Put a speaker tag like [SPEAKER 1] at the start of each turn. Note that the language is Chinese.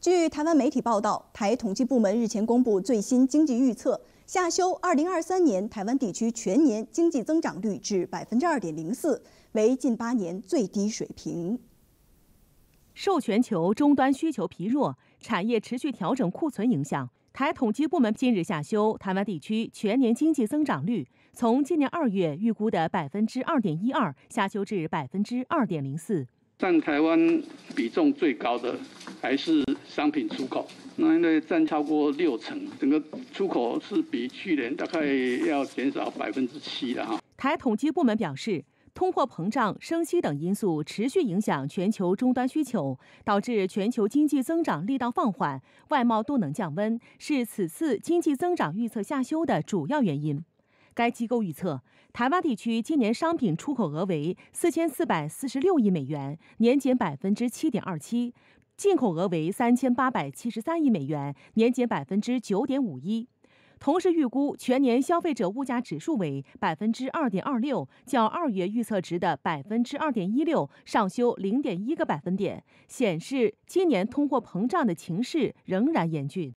[SPEAKER 1] 据台湾媒体报道，台统计部门日前公布最新经济预测，下修2023年台湾地区全年经济增长率至2.04%，为近八年最低水平。受全球终端需求
[SPEAKER 2] 疲弱、产业持续调整库存影响，台统计部门近日下修台湾地区全年经济增长率，从今年二月预估的2.12%下修至2.04%。
[SPEAKER 3] 占台湾比重最高的。还是商品出口，那应该占超过六成。整个出口是比去年大概要减少百分之七的哈。
[SPEAKER 2] 台统计部门表示，通货膨胀升息等因素持续影响全球终端需求，导致全球经济增长力道放缓，外贸动能降温，是此次经济增长预测下修的主要原因。该机构预测，台湾地区今年商品出口额为四千四百四十六亿美元，年减百分之七点二七。进口额为三千八百七十三亿美元，年减百分之九点五一。同时，预估全年消费者物价指数为百分之二点二六，较二月预测值的百分之二点一六上修零点一个百分点，显示今年通货膨胀的情势仍然严峻。